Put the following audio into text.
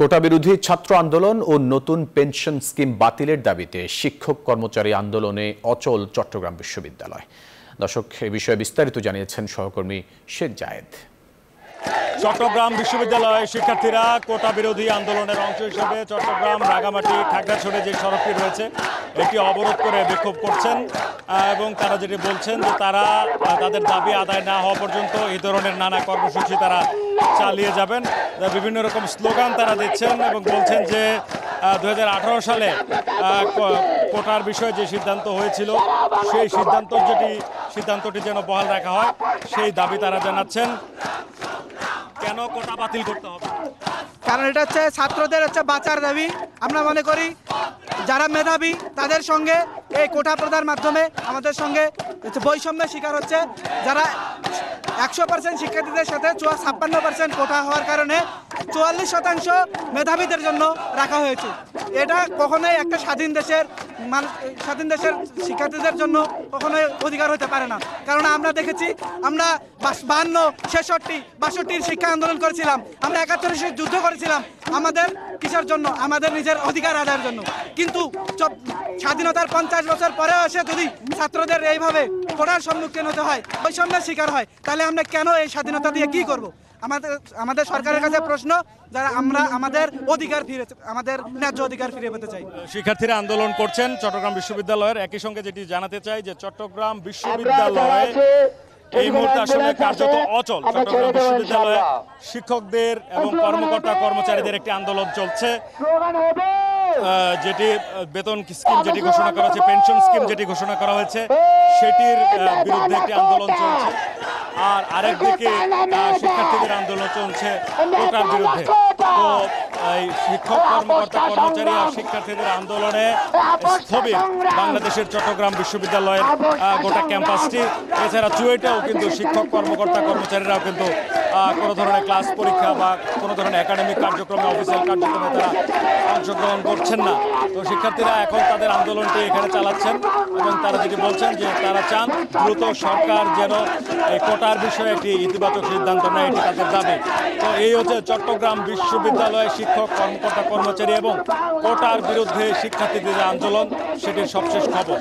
কোটা বিরোধী ছাত্র আন্দোলন ও নতুন পেনশন স্কিম বাতিলের দাবিতে শিক্ষক কর্মচারী আন্দোলনে অচল চট্টগ্রাম বিশ্ববিদ্যালয় দর্শক এ বিষয়ে বিস্তারিত জানিয়েছেন সহকর্মী শেখ জায়েদ চট্টগ্রাম বিশ্ববিদ্যালয়ের শিক্ষার্থীরা কোটা বিরোধী আন্দোলনের অংশ হিসেবে চট্টগ্রাম রাগামাটি খাগড়াছড়ি যে সড়কটি রয়েছে এটি অবরোধ করে বিক্ষোভ করছেন এবং তারা যেটি বলছেন যে তারা তাদের দাবি আদায় না হওয়া পর্যন্ত এই ধরনের নানা কর্মসূচি তারা চালিয়ে যাবেন বিভিন্ন রকম স্লোগান তারা দিচ্ছেন এবং বলছেন যে দু সালে কোটার বিষয়ে যে সিদ্ধান্ত হয়েছিল সেই সিদ্ধান্ত যেটি সিদ্ধান্তটি যেন বহাল রাখা হয় সেই দাবি তারা জানাচ্ছেন কেন কোটা বাতিল করতে হবে কারণ এটা হচ্ছে ছাত্রদের হচ্ছে বাঁচার দাবি আমরা মনে করি যারা মেধাবী তাদের সঙ্গে এই কোটা প্রদার মাধ্যমে আমাদের সঙ্গে বৈষম্যের শিকার হচ্ছে যারা একশো পার্সেন্ট শিক্ষার্থীদের সাথে চুয়া ছাপ্পান্ন পার্সেন্ট কোটা হওয়ার কারণে চুয়াল্লিশ শতাংশ মেধাবীদের জন্য রাখা হয়েছে এটা কখনোই একটা স্বাধীন দেশের স্বাধীন দেশের শিক্ষার্থীদের জন্য কখনোই অধিকার হতে পারে না কারণ আমরা দেখেছি আমরা বাহান্ন ছেষট্টি বাষট্টির শিক্ষা আন্দোলন করেছিলাম আমরা একাত্তরের সে যুদ্ধ করেছিলাম আমাদের কিসের জন্য আমাদের নিজের অধিকার আদায়ের জন্য কিন্তু স্বাধীনতার পঞ্চাশ বছর পরেও এসে যদি ছাত্রদের এইভাবে পড়ার সম্মুখীন হতে হয় বৈষম্যের শিকার হয় তাহলে আমরা কেন এই স্বাধীনতা দিয়ে কি করব আমাদের আমাদের সরকারের কাছে প্রশ্ন যারা আমরা আমাদের অধিকার ফিরে আমাদের ন্যায্য অধিকার ফিরে পেতে চাই শিক্ষার্থীরা আন্দোলন করছেন চট্টগ্রাম বিশ্ববিদ্যালয়ের একই সঙ্গে যেটি জানাতে চাই যে চট্টগ্রাম বিশ্ববিদ্যালয়ে এই মুহূর্তে আসলে কার্যত অচল চট্টগ্রাম বিশ্ববিদ্যালয়ে শিক্ষকদের এবং কর্মকর্তা কর্মচারীদের একটি আন্দোলন চলছে যেটি বেতন স্কিম যেটি ঘোষণা করা হয়েছে পেনশন স্কিম যেটি ঘোষণা করা হয়েছে সেটির বিরুদ্ধে একটি আন্দোলন চলছে আর আরেকদিকে শিক্ষার্থীদের আন্দোলন চলছে ওটার বিরুদ্ধে তো এই শিক্ষক কর্মকর্তা কর্মচারী আর শিক্ষার্থীদের আন্দোলনে স্থবির বাংলাদেশের চট্টগ্রাম বিশ্ববিদ্যালয়ের গোটা ক্যাম্পাসটি এছাড়া চুয়েটেও কিন্তু শিক্ষক কর্মকর্তা কর্মচারীরাও কিন্তু কোনো ধরনের ক্লাস পরীক্ষা বা কোনো ধরনের একাডেমিক কার্যক্রমে অফিসিয়াল কার্যক্রমে তারা অংশগ্রহণ করছেন না তো শিক্ষার্থীরা এখন তাদের আন্দোলনটি এখানে চালাচ্ছেন এবং তারা যেটি বলছেন যে তারা চান দ্রুত সরকার যেন এই কোটার বিষয়ে একটি ইতিবাচক সিদ্ধান্ত নেয় এটি তাদের দাবি তো এই হচ্ছে চট্টগ্রাম বিশ্ববিদ্যালয়ের শিক্ষা শিক্ষক কর্মকর্তা কর্মচারী এবং কোটার বিরুদ্ধে শিক্ষার্থীদের আন্দোলন সেটির সবশেষ খবর